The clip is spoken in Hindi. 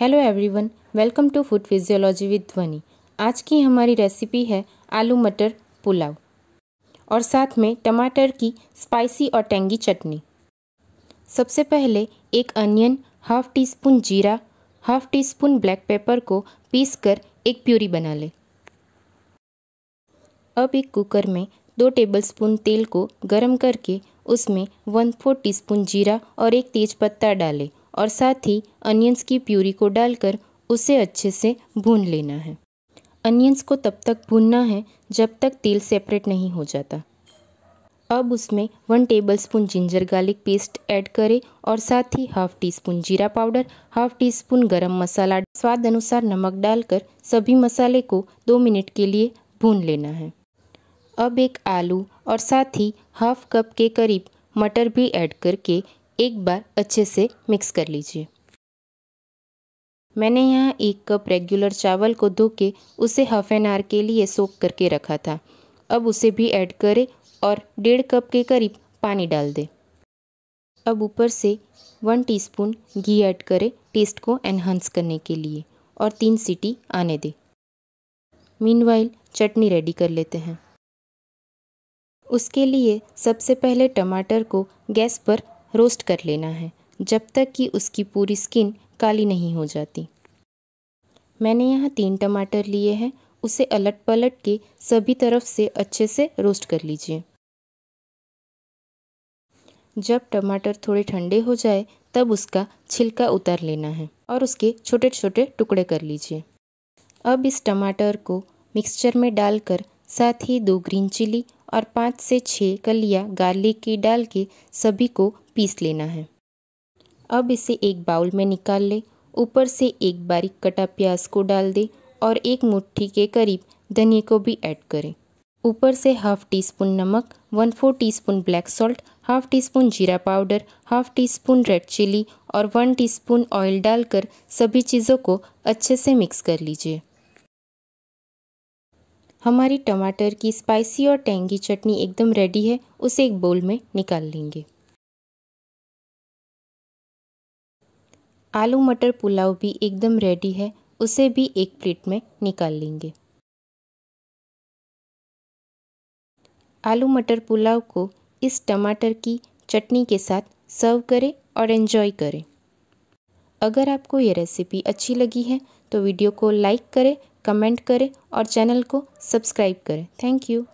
hello everyone welcome to food physiology with Dhwani आज की हमारी रेसिपी है आलू मटर पुलाव और साथ में टमाटर की स्पाइसी और टेंगी चटनी सबसे पहले एक अनियन हाफ टी स्पून जीरा half teaspoon black pepper को पीस कर एक प्यूरी बना लें अब एक कुकर में दो टेबलस्पून तेल को गरम करके उसमें वन फोर टीस्पून जीरा और एक तेज पत्ता डालें और साथ ही अनियंस की प्यूरी को डालकर उसे अच्छे से भून लेना है अनियंस को तब तक भूनना है जब तक तेल सेपरेट नहीं हो जाता अब उसमें one tablespoon ginger garlic paste add करें और साथ ही हाफ टी स्पून जीरा powder half teaspoon garam masala स्वाद अनुसार नमक डालकर सभी मसाले को दो मिनट के लिए भून लेना है अब एक आलू और साथ ही हाफ कप के करीब मटर भी ऐड करके एक बार अच्छे से मिक्स कर लीजिए मैंने यहाँ एक कप रेगुलर चावल को धो के उसे हाफ एन आवर के लिए सोख करके रखा था अब उसे भी ऐड करें और डेढ़ कप के करीब पानी डाल दें अब ऊपर से वन टीस्पून घी ऐड करें टेस्ट को एनहांस करने के लिए और तीन सीटी आने दें मीनवाइल चटनी रेडी कर लेते हैं उसके लिए सबसे पहले टमाटर को गैस पर रोस्ट कर लेना है जब तक कि उसकी पूरी स्किन काली नहीं हो जाती मैंने यहाँ तीन टमाटर लिए हैं उसे अलट पलट के सभी तरफ से अच्छे से रोस्ट कर लीजिए जब टमाटर थोड़े ठंडे हो जाए तब उसका छिलका उतार लेना है और उसके छोटे छोटे टुकड़े कर लीजिए अब इस टमाटर को मिक्सचर में डालकर साथ ही दो ग्रीन चिली और पाँच से छः कलियाँ गार्लिक की डाल के सभी को पीस लेना है अब इसे एक बाउल में निकाल ले ऊपर से एक बारीक कटा प्याज को डाल दे और एक मुट्ठी के करीब धनिए को भी ऐड करें ऊपर से हाफ टी स्पून नमक one four teaspoon black salt half teaspoon जीरा powder half teaspoon red chilli और वन टी स्पून ऑयल डालकर सभी चीज़ों को अच्छे से मिक्स कर लीजिए हमारी टमाटर की स्पाइसी और टेंगी चटनी एकदम रेडी है उसे एक बोल में निकाल लेंगे आलू मटर पुलाव भी एकदम रेडी है उसे भी एक प्लेट में निकाल लेंगे आलू मटर पुलाव को इस टमाटर की चटनी के साथ सर्व करें और एंजॉय करें अगर आपको ये रेसिपी अच्छी लगी है तो वीडियो को लाइक करें कमेंट करें और चैनल को सब्सक्राइब करें थैंक यू